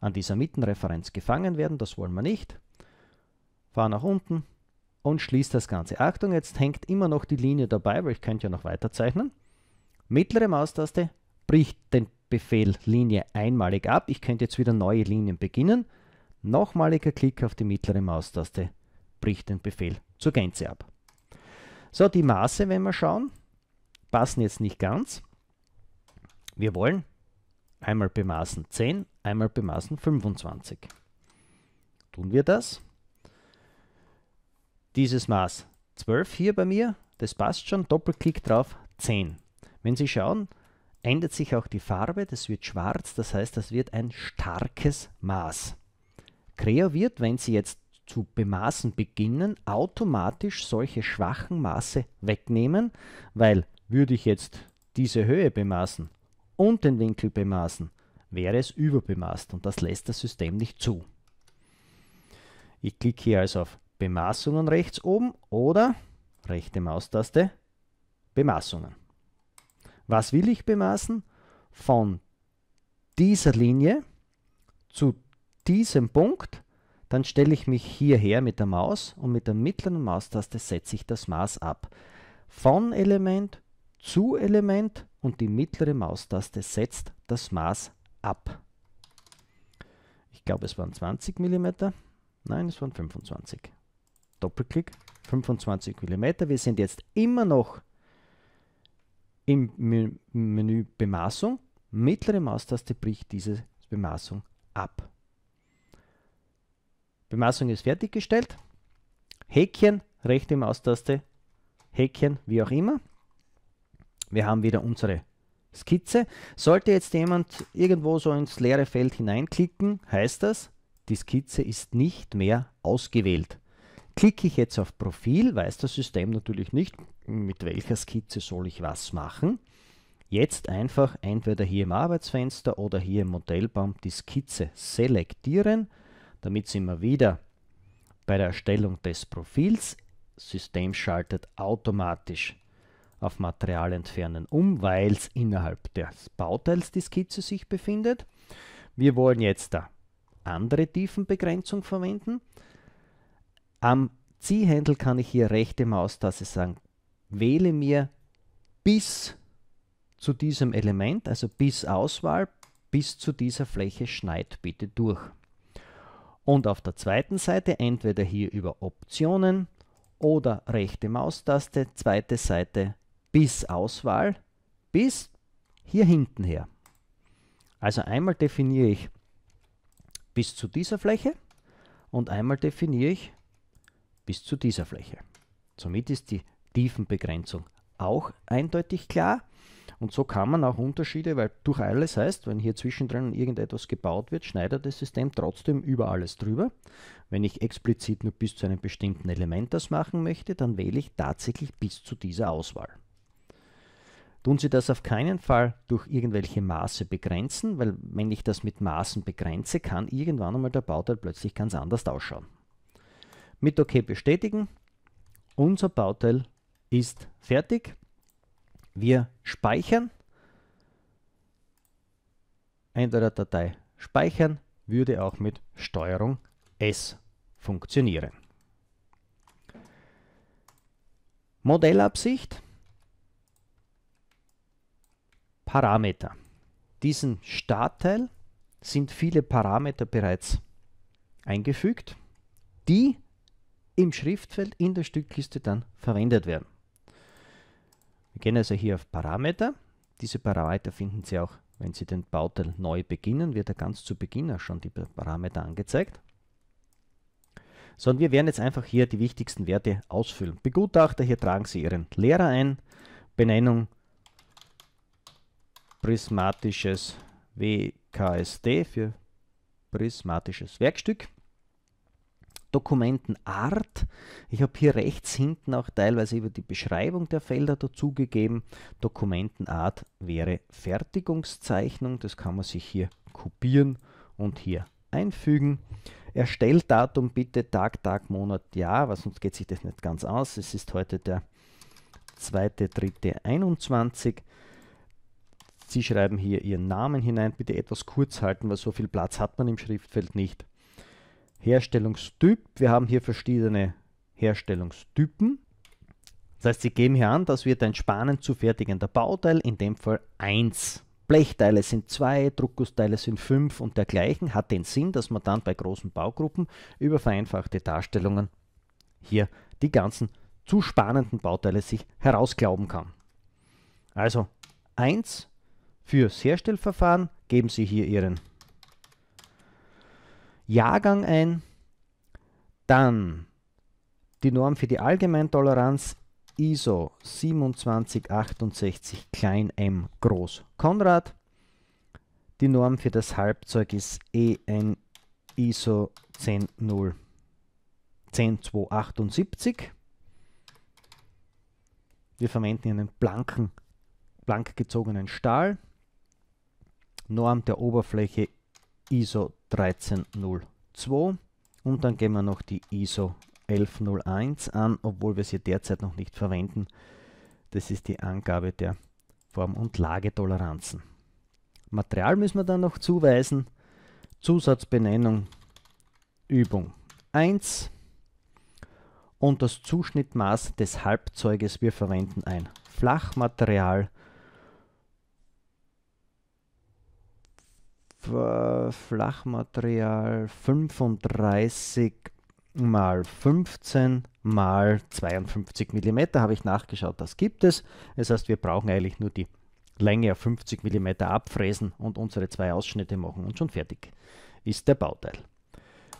an dieser Mittenreferenz gefangen werden, das wollen wir nicht. Fahr nach unten und schließt das Ganze. Achtung, jetzt hängt immer noch die Linie dabei, weil ich könnte ja noch weiter zeichnen. Mittlere Maustaste bricht den Befehl Linie einmalig ab. Ich könnte jetzt wieder neue Linien beginnen. Nochmaliger Klick auf die mittlere Maustaste bricht den Befehl zur Gänze ab. So, die Maße, wenn wir schauen, passen jetzt nicht ganz. Wir wollen einmal bemaßen 10, einmal bemaßen 25. Tun wir das. Dieses Maß 12 hier bei mir, das passt schon, Doppelklick drauf, 10. Wenn Sie schauen, ändert sich auch die Farbe, das wird schwarz, das heißt, das wird ein starkes Maß. Creo wird, wenn Sie jetzt zu bemaßen beginnen, automatisch solche schwachen Maße wegnehmen, weil würde ich jetzt diese Höhe bemaßen, und den Winkel bemaßen, wäre es überbemaßt und das lässt das System nicht zu. Ich klicke hier also auf Bemaßungen rechts oben oder rechte Maustaste Bemaßungen. Was will ich bemaßen? Von dieser Linie zu diesem Punkt, dann stelle ich mich hierher mit der Maus und mit der mittleren Maustaste setze ich das Maß ab. Von Element zu Element und die mittlere Maustaste setzt das Maß ab. Ich glaube, es waren 20 mm. Nein, es waren 25. Doppelklick, 25 mm. Wir sind jetzt immer noch im Menü Bemaßung. Mittlere Maustaste bricht diese Bemaßung ab. Bemaßung ist fertiggestellt. Häkchen, rechte Maustaste, Häkchen, wie auch immer wir haben wieder unsere Skizze. Sollte jetzt jemand irgendwo so ins leere Feld hineinklicken, heißt das, die Skizze ist nicht mehr ausgewählt. Klicke ich jetzt auf Profil, weiß das System natürlich nicht, mit welcher Skizze soll ich was machen. Jetzt einfach entweder hier im Arbeitsfenster oder hier im Modellbaum die Skizze selektieren. Damit sind wir wieder bei der Erstellung des Profils. System schaltet automatisch auf Material entfernen um, weil es innerhalb des Bauteils die Skizze sich befindet. Wir wollen jetzt da andere Tiefenbegrenzung verwenden. Am Ziehhändel kann ich hier rechte Maustaste sagen, wähle mir bis zu diesem Element, also bis Auswahl, bis zu dieser Fläche schneid bitte durch. Und auf der zweiten Seite entweder hier über Optionen oder rechte Maustaste, zweite Seite bis Auswahl bis hier hinten her. Also einmal definiere ich bis zu dieser Fläche und einmal definiere ich bis zu dieser Fläche. Somit ist die Tiefenbegrenzung auch eindeutig klar. Und so kann man auch Unterschiede, weil durch alles heißt, wenn hier zwischendrin irgendetwas gebaut wird, schneidet das System trotzdem über alles drüber. Wenn ich explizit nur bis zu einem bestimmten Element das machen möchte, dann wähle ich tatsächlich bis zu dieser Auswahl tun Sie das auf keinen Fall durch irgendwelche Maße begrenzen, weil wenn ich das mit Maßen begrenze, kann irgendwann einmal der Bauteil plötzlich ganz anders ausschauen. Mit OK bestätigen. Unser Bauteil ist fertig. Wir speichern. Entweder Datei speichern würde auch mit Steuerung S funktionieren. Modellabsicht Parameter. Diesen Startteil sind viele Parameter bereits eingefügt, die im Schriftfeld in der Stückliste dann verwendet werden. Wir gehen also hier auf Parameter. Diese Parameter finden Sie auch, wenn Sie den Bauteil neu beginnen, wird er ganz zu Beginn auch schon die Parameter angezeigt. Sondern wir werden jetzt einfach hier die wichtigsten Werte ausfüllen. Begutachter, hier tragen Sie Ihren Lehrer ein, Benennung prismatisches WKSD für prismatisches Werkstück. Dokumentenart. Ich habe hier rechts hinten auch teilweise über die Beschreibung der Felder dazugegeben. Dokumentenart wäre Fertigungszeichnung. Das kann man sich hier kopieren und hier einfügen. Erstelldatum bitte Tag, Tag, Monat, Jahr, weil sonst geht sich das nicht ganz aus. Es ist heute der 2.3.21. Sie schreiben hier Ihren Namen hinein, bitte etwas kurz halten, weil so viel Platz hat man im Schriftfeld nicht. Herstellungstyp, wir haben hier verschiedene Herstellungstypen. Das heißt, Sie geben hier an, das wird ein spannend zu fertigender Bauteil, in dem Fall 1. Blechteile sind 2, Druckgussteile sind 5 und dergleichen. Hat den Sinn, dass man dann bei großen Baugruppen über vereinfachte Darstellungen hier die ganzen zu spannenden Bauteile sich herausglauben kann. Also 1 Fürs Herstellverfahren geben Sie hier Ihren Jahrgang ein, dann die Norm für die Allgemeintoleranz ISO 2768 klein m groß Konrad. Die Norm für das Halbzeug ist EN ISO 100 10278. Wir verwenden einen blanken, blank gezogenen Stahl. Norm der Oberfläche ISO 13.02 und dann gehen wir noch die ISO 1101 an, obwohl wir sie derzeit noch nicht verwenden. Das ist die Angabe der Form- und Lagetoleranzen. Material müssen wir dann noch zuweisen. Zusatzbenennung Übung 1 und das Zuschnittmaß des Halbzeuges. Wir verwenden ein Flachmaterial Flachmaterial 35 mal 15 mal 52 mm habe ich nachgeschaut, das gibt es. Das heißt, wir brauchen eigentlich nur die Länge auf 50 mm abfräsen und unsere zwei Ausschnitte machen und schon fertig ist der Bauteil.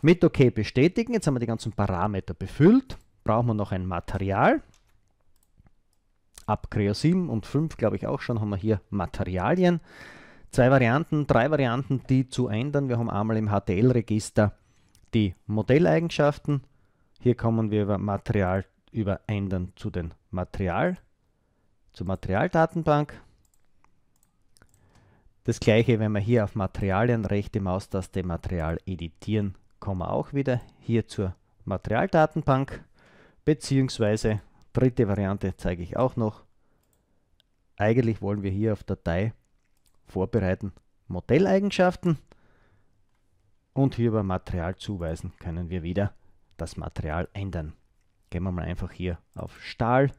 Mit OK bestätigen, jetzt haben wir die ganzen Parameter befüllt, brauchen wir noch ein Material. Ab Creo 7 und 5 glaube ich auch schon haben wir hier Materialien zwei Varianten, drei Varianten, die zu ändern. Wir haben einmal im HTL-Register die Modelleigenschaften. Hier kommen wir über Material, über Ändern zu den Material, zur Materialdatenbank. Das gleiche, wenn wir hier auf Materialien rechte Maustaste Material editieren, kommen wir auch wieder hier zur Materialdatenbank. Beziehungsweise, dritte Variante zeige ich auch noch. Eigentlich wollen wir hier auf Datei vorbereiten. Modelleigenschaften und hier über Material zuweisen können wir wieder das Material ändern. Gehen wir mal einfach hier auf Stahl,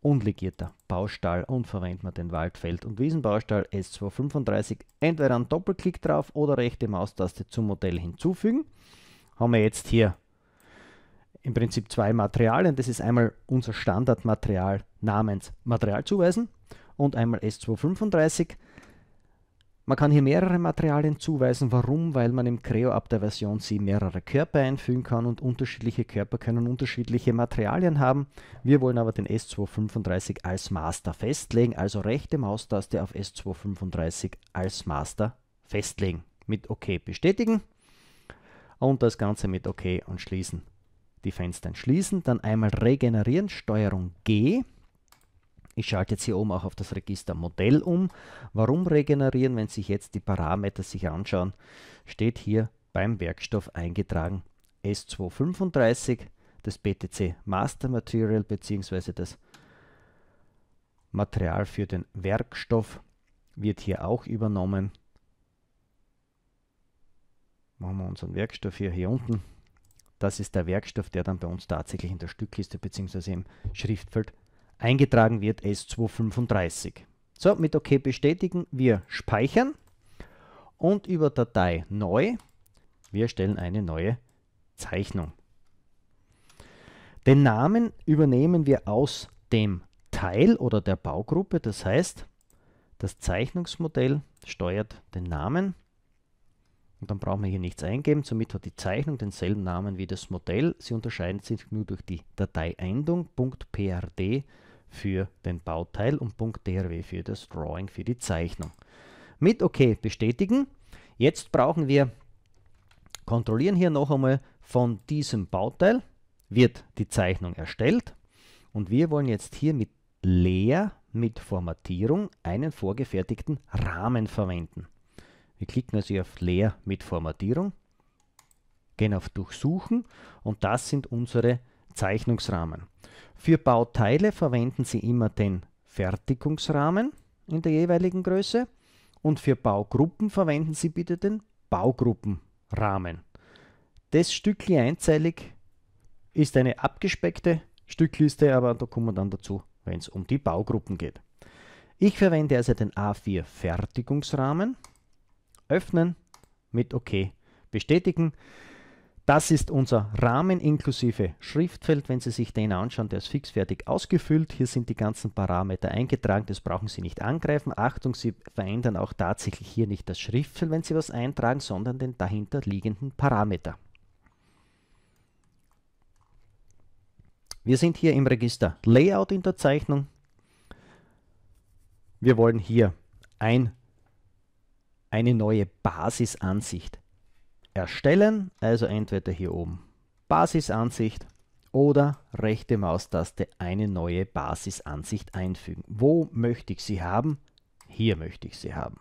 unlegierter Baustahl und verwenden wir den Waldfeld- und Wiesenbaustahl S235 entweder einen Doppelklick drauf oder rechte Maustaste zum Modell hinzufügen. Haben wir jetzt hier im Prinzip zwei Materialien. Das ist einmal unser Standardmaterial namens Material zuweisen und einmal S235 man kann hier mehrere Materialien zuweisen. Warum? Weil man im Creo ab der Version 7 mehrere Körper einfügen kann und unterschiedliche Körper können unterschiedliche Materialien haben. Wir wollen aber den S235 als Master festlegen, also rechte Maustaste auf S235 als Master festlegen. Mit OK bestätigen und das Ganze mit OK und schließen. Die Fenster schließen, dann einmal regenerieren, Steuerung G ich schalte jetzt hier oben auch auf das Register Modell um. Warum regenerieren, wenn sich jetzt die Parameter sich anschauen, steht hier beim Werkstoff eingetragen S235, das BTC Master Material bzw. das Material für den Werkstoff wird hier auch übernommen. Machen wir unseren Werkstoff hier, hier unten. Das ist der Werkstoff, der dann bei uns tatsächlich in der Stückliste bzw. im Schriftfeld eingetragen wird S235. So, mit OK bestätigen, wir speichern und über Datei neu, wir stellen eine neue Zeichnung. Den Namen übernehmen wir aus dem Teil oder der Baugruppe, das heißt, das Zeichnungsmodell steuert den Namen und dann brauchen wir hier nichts eingeben. Somit hat die Zeichnung denselben Namen wie das Modell. Sie unterscheiden sich nur durch die Dateiendung .prd für den Bauteil und .drw für das Drawing, für die Zeichnung. Mit OK bestätigen. Jetzt brauchen wir, kontrollieren hier noch einmal, von diesem Bauteil wird die Zeichnung erstellt und wir wollen jetzt hier mit leer mit Formatierung einen vorgefertigten Rahmen verwenden. Wir klicken also hier auf leer mit Formatierung, gehen auf Durchsuchen und das sind unsere Zeichnungsrahmen. Für Bauteile verwenden Sie immer den Fertigungsrahmen in der jeweiligen Größe und für Baugruppen verwenden Sie bitte den Baugruppenrahmen. Das Stückli einzeilig ist eine abgespeckte Stückliste, aber da kommen wir dann dazu, wenn es um die Baugruppen geht. Ich verwende also den A4 Fertigungsrahmen, öffnen, mit OK bestätigen. Das ist unser Rahmen inklusive Schriftfeld. Wenn Sie sich den anschauen, der ist fixfertig ausgefüllt. Hier sind die ganzen Parameter eingetragen. Das brauchen Sie nicht angreifen. Achtung, Sie verändern auch tatsächlich hier nicht das Schriftfeld, wenn Sie was eintragen, sondern den dahinter liegenden Parameter. Wir sind hier im Register Layout in der Zeichnung. Wir wollen hier ein, eine neue Basisansicht erstellen, also entweder hier oben Basisansicht oder rechte Maustaste eine neue Basisansicht einfügen. Wo möchte ich sie haben? Hier möchte ich sie haben.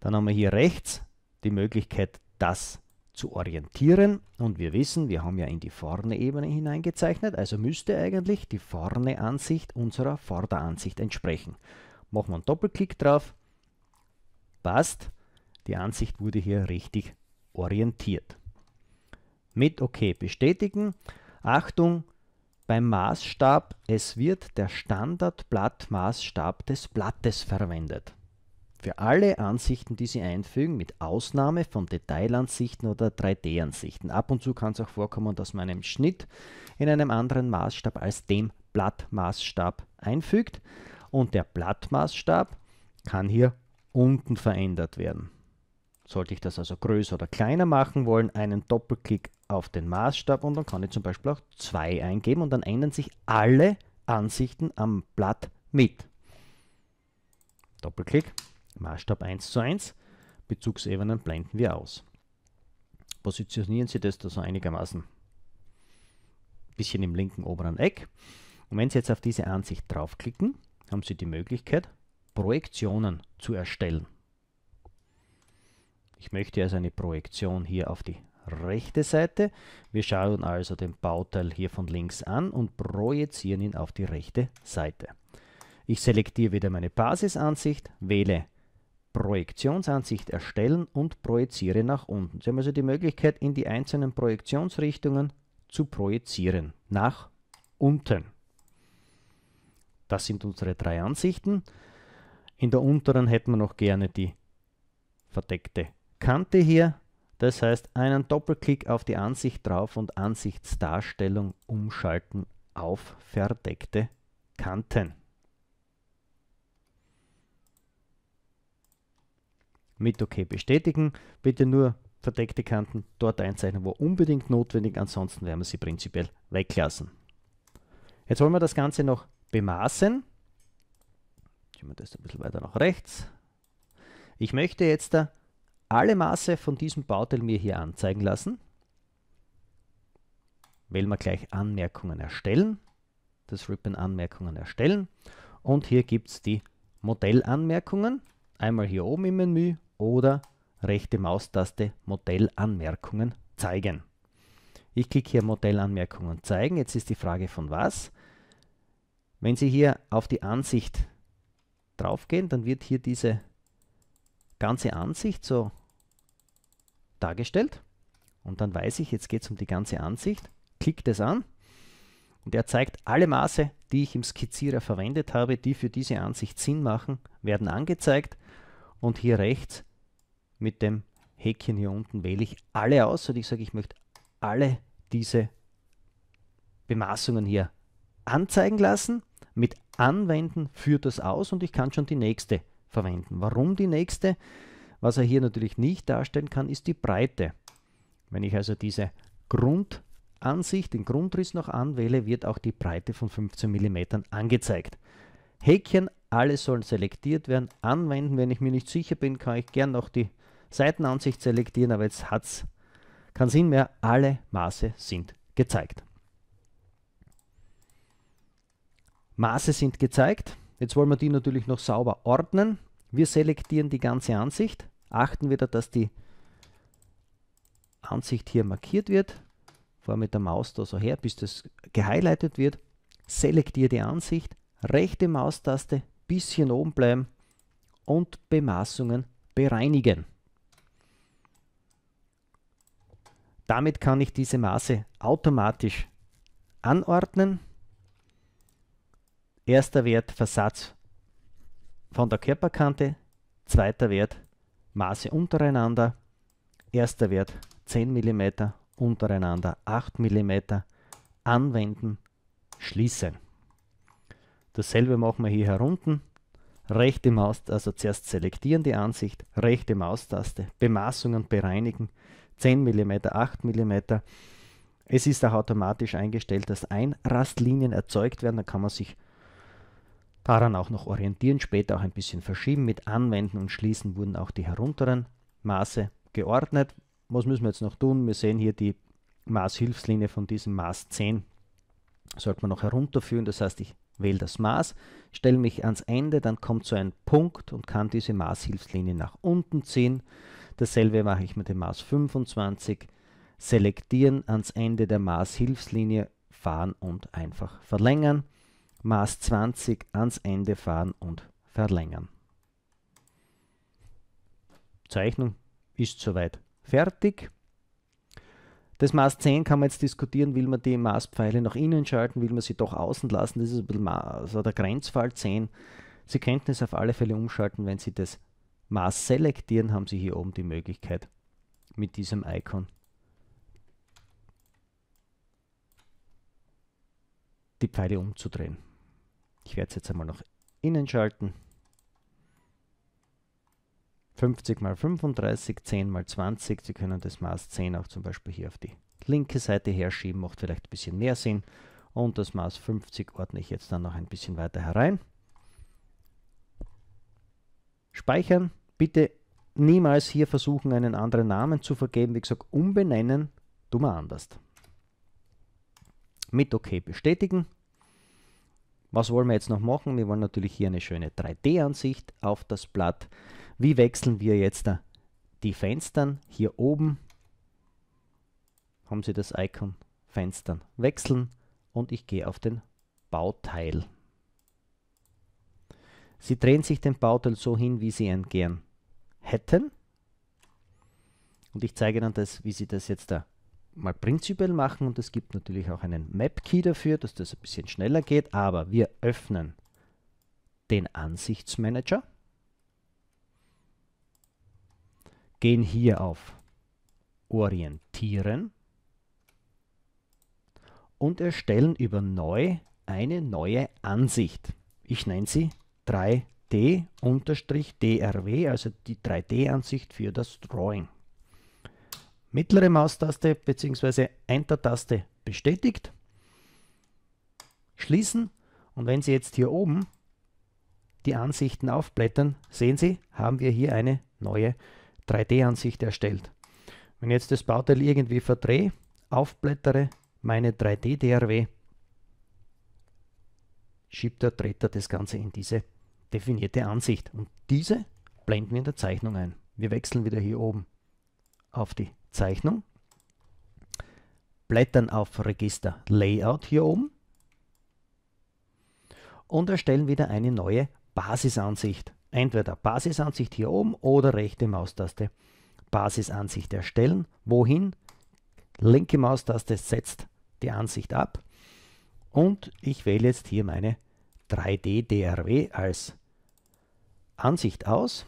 Dann haben wir hier rechts die Möglichkeit, das zu orientieren. Und wir wissen, wir haben ja in die vorne Ebene hineingezeichnet, also müsste eigentlich die vorne Ansicht unserer Vorderansicht entsprechen. Machen wir einen Doppelklick drauf. Passt. Die Ansicht wurde hier richtig orientiert. Mit OK bestätigen. Achtung, beim Maßstab, es wird der Standardblattmaßstab des Blattes verwendet. Für alle Ansichten, die Sie einfügen, mit Ausnahme von Detailansichten oder 3D-Ansichten. Ab und zu kann es auch vorkommen, dass man einen Schnitt in einem anderen Maßstab als dem Blattmaßstab einfügt. Und der Blattmaßstab kann hier unten verändert werden. Sollte ich das also größer oder kleiner machen wollen, einen Doppelklick auf den Maßstab und dann kann ich zum Beispiel auch 2 eingeben und dann ändern sich alle Ansichten am Blatt mit. Doppelklick, Maßstab 1 zu 1, Bezugsebenen blenden wir aus. Positionieren Sie das da so einigermaßen ein bisschen im linken oberen Eck. Und wenn Sie jetzt auf diese Ansicht draufklicken, haben Sie die Möglichkeit, Projektionen zu erstellen. Ich möchte also eine Projektion hier auf die rechte Seite. Wir schauen also den Bauteil hier von links an und projizieren ihn auf die rechte Seite. Ich selektiere wieder meine Basisansicht, wähle Projektionsansicht erstellen und projiziere nach unten. Sie haben also die Möglichkeit, in die einzelnen Projektionsrichtungen zu projizieren, nach unten. Das sind unsere drei Ansichten. In der unteren hätten wir noch gerne die verdeckte Kante hier, das heißt einen Doppelklick auf die Ansicht drauf und Ansichtsdarstellung umschalten auf verdeckte Kanten. Mit OK bestätigen. Bitte nur verdeckte Kanten dort einzeichnen, wo unbedingt notwendig, ansonsten werden wir sie prinzipiell weglassen. Jetzt wollen wir das Ganze noch bemaßen. Schieben wir das ein bisschen weiter nach rechts. Ich möchte jetzt da alle Maße von diesem Bauteil mir hier anzeigen lassen. Wählen wir gleich Anmerkungen erstellen. Das Ribbon Anmerkungen erstellen. Und hier gibt es die Modellanmerkungen. Einmal hier oben im Menü oder rechte Maustaste Modellanmerkungen zeigen. Ich klicke hier Modellanmerkungen zeigen. Jetzt ist die Frage von was. Wenn Sie hier auf die Ansicht draufgehen, dann wird hier diese ganze Ansicht so dargestellt. Und dann weiß ich, jetzt geht es um die ganze Ansicht. Klick das an und er zeigt alle Maße, die ich im Skizzierer verwendet habe, die für diese Ansicht Sinn machen, werden angezeigt. Und hier rechts mit dem Häkchen hier unten wähle ich alle aus und ich sage, ich möchte alle diese Bemaßungen hier anzeigen lassen, mit Anwenden führt das aus und ich kann schon die nächste verwenden. Warum die nächste? Was er hier natürlich nicht darstellen kann, ist die Breite. Wenn ich also diese Grundansicht, den Grundriss noch anwähle, wird auch die Breite von 15 mm angezeigt. Häkchen, alle sollen selektiert werden, anwenden. Wenn ich mir nicht sicher bin, kann ich gern noch die Seitenansicht selektieren, aber jetzt hat es keinen Sinn mehr. Alle Maße sind gezeigt. Maße sind gezeigt. Jetzt wollen wir die natürlich noch sauber ordnen. Wir selektieren die ganze Ansicht. Achten wir da, dass die Ansicht hier markiert wird. Fahr mit der Maus da so her, bis das gehighlightet wird. Selektiere die Ansicht, rechte Maustaste, bisschen oben bleiben und Bemaßungen bereinigen. Damit kann ich diese Maße automatisch anordnen. Erster Wert Versatz von der Körperkante, zweiter Wert Maße untereinander, erster Wert 10 mm untereinander 8 mm, anwenden, schließen. Dasselbe machen wir hier herunten. Rechte Maustaste, also zuerst selektieren die Ansicht, rechte Maustaste, Bemaßungen bereinigen, 10 mm, 8 mm. Es ist auch automatisch eingestellt, dass Einrastlinien erzeugt werden, da kann man sich Daran auch noch orientieren, später auch ein bisschen verschieben. Mit Anwenden und Schließen wurden auch die herunteren Maße geordnet. Was müssen wir jetzt noch tun? Wir sehen hier die Maßhilfslinie von diesem Maß 10. Sollte man noch herunterführen, das heißt, ich wähle das Maß, stelle mich ans Ende, dann kommt so ein Punkt und kann diese Maßhilfslinie nach unten ziehen. Dasselbe mache ich mit dem Maß 25, selektieren, ans Ende der Maßhilfslinie fahren und einfach verlängern. Maß 20 ans Ende fahren und verlängern. Zeichnung ist soweit fertig. Das Maß 10 kann man jetzt diskutieren, will man die Maßpfeile nach innen schalten, will man sie doch außen lassen, das ist ein bisschen also der Grenzfall 10. Sie könnten es auf alle Fälle umschalten, wenn Sie das Maß selektieren, haben Sie hier oben die Möglichkeit mit diesem Icon die Pfeile umzudrehen. Ich werde es jetzt einmal noch innen schalten. 50 mal 35, 10 mal 20. Sie können das Maß 10 auch zum Beispiel hier auf die linke Seite herschieben, macht vielleicht ein bisschen mehr Sinn. Und das Maß 50 ordne ich jetzt dann noch ein bisschen weiter herein. Speichern. Bitte niemals hier versuchen, einen anderen Namen zu vergeben. Wie gesagt, umbenennen, tun wir anders. Mit OK bestätigen. Was wollen wir jetzt noch machen? Wir wollen natürlich hier eine schöne 3D-Ansicht auf das Blatt. Wie wechseln wir jetzt die Fenstern? Hier oben haben Sie das Icon Fenstern wechseln und ich gehe auf den Bauteil. Sie drehen sich den Bauteil so hin, wie Sie ihn gern hätten. Und ich zeige Ihnen das, wie Sie das jetzt da mal prinzipiell machen und es gibt natürlich auch einen Map-Key dafür, dass das ein bisschen schneller geht, aber wir öffnen den Ansichtsmanager, gehen hier auf Orientieren und erstellen über Neu eine neue Ansicht. Ich nenne sie 3D-DRW, also die 3D-Ansicht für das Drawing mittlere Maustaste bzw. Enter-Taste bestätigt, schließen und wenn Sie jetzt hier oben die Ansichten aufblättern, sehen Sie, haben wir hier eine neue 3D-Ansicht erstellt. Wenn jetzt das Bauteil irgendwie verdrehe, aufblättere meine 3D-DRW, schiebt der dreht das Ganze in diese definierte Ansicht. Und diese blenden wir in der Zeichnung ein. Wir wechseln wieder hier oben auf die Zeichnung, blättern auf Register Layout hier oben und erstellen wieder eine neue Basisansicht. Entweder Basisansicht hier oben oder rechte Maustaste. Basisansicht erstellen. Wohin? Linke Maustaste setzt die Ansicht ab. Und ich wähle jetzt hier meine 3D DRW als Ansicht aus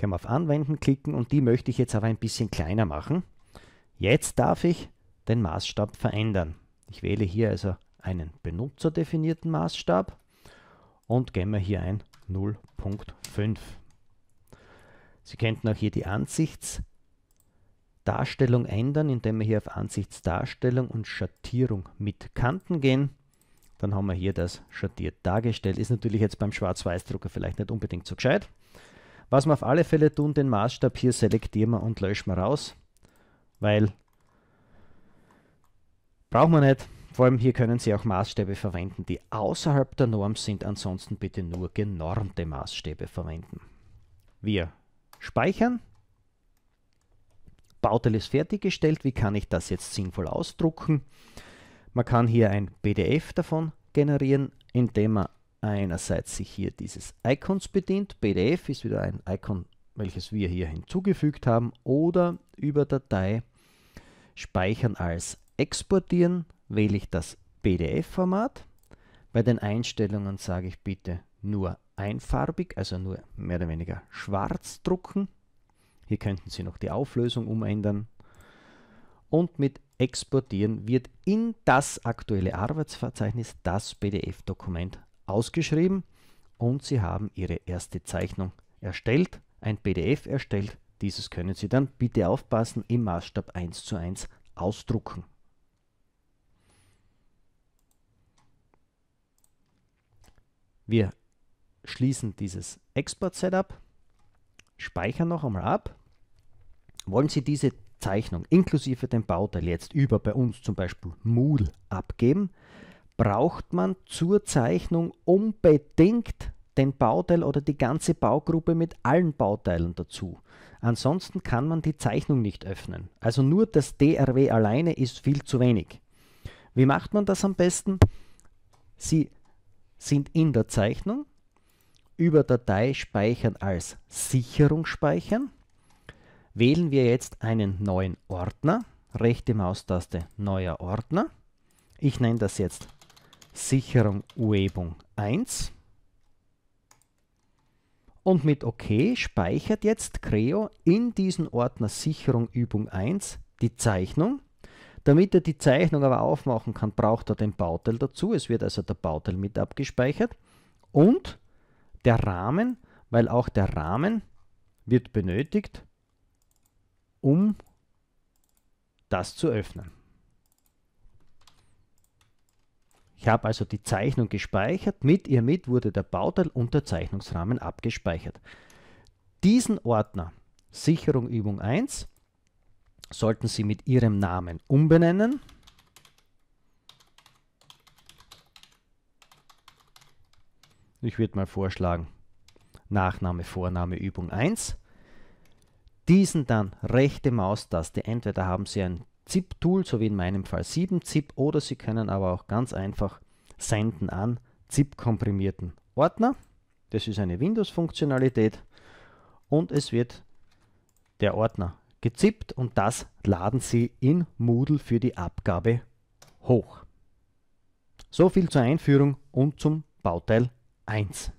kann man auf Anwenden klicken und die möchte ich jetzt aber ein bisschen kleiner machen. Jetzt darf ich den Maßstab verändern. Ich wähle hier also einen benutzerdefinierten Maßstab und geben wir hier ein 0.5. Sie könnten auch hier die Ansichtsdarstellung ändern, indem wir hier auf Ansichtsdarstellung und Schattierung mit Kanten gehen. Dann haben wir hier das schattiert dargestellt. Ist natürlich jetzt beim Schwarz-Weiß-Drucker vielleicht nicht unbedingt so gescheit. Was wir auf alle Fälle tun, den Maßstab hier selektieren wir und löschen wir raus, weil brauchen wir nicht. Vor allem hier können Sie auch Maßstäbe verwenden, die außerhalb der Norm sind. Ansonsten bitte nur genormte Maßstäbe verwenden. Wir speichern. Bauteil ist fertiggestellt. Wie kann ich das jetzt sinnvoll ausdrucken? Man kann hier ein PDF davon generieren, indem man einerseits sich hier dieses Icons bedient. PDF ist wieder ein Icon, welches wir hier hinzugefügt haben. Oder über Datei speichern als exportieren wähle ich das PDF-Format. Bei den Einstellungen sage ich bitte nur einfarbig, also nur mehr oder weniger schwarz drucken. Hier könnten Sie noch die Auflösung umändern. Und mit Exportieren wird in das aktuelle Arbeitsverzeichnis das PDF-Dokument ausgeschrieben und Sie haben Ihre erste Zeichnung erstellt, ein PDF erstellt. Dieses können Sie dann, bitte aufpassen, im Maßstab 1 zu 1 ausdrucken. Wir schließen dieses Export-Setup, speichern noch einmal ab. Wollen Sie diese Zeichnung inklusive dem Bauteil jetzt über bei uns zum Beispiel Moodle abgeben, braucht man zur Zeichnung unbedingt den Bauteil oder die ganze Baugruppe mit allen Bauteilen dazu. Ansonsten kann man die Zeichnung nicht öffnen. Also nur das DRW alleine ist viel zu wenig. Wie macht man das am besten? Sie sind in der Zeichnung, über Datei speichern als Sicherung speichern. Wählen wir jetzt einen neuen Ordner, rechte Maustaste neuer Ordner. Ich nenne das jetzt Sicherung Uebung 1. Und mit OK speichert jetzt Creo in diesen Ordner Sicherung Übung 1 die Zeichnung. Damit er die Zeichnung aber aufmachen kann, braucht er den Bauteil dazu. Es wird also der Bauteil mit abgespeichert. Und der Rahmen, weil auch der Rahmen wird benötigt, um das zu öffnen. Ich habe also die Zeichnung gespeichert, mit ihr mit wurde der Bauteil und der Zeichnungsrahmen abgespeichert. Diesen Ordner, Sicherung Übung 1, sollten Sie mit Ihrem Namen umbenennen. Ich würde mal vorschlagen, Nachname, Vorname, Übung 1. Diesen dann rechte Maustaste. Entweder haben Sie ein ZIP-Tool, so wie in meinem Fall 7-ZIP, oder Sie können aber auch ganz einfach senden an ZIP-komprimierten Ordner. Das ist eine Windows-Funktionalität und es wird der Ordner gezippt und das laden Sie in Moodle für die Abgabe hoch. So viel zur Einführung und zum Bauteil 1.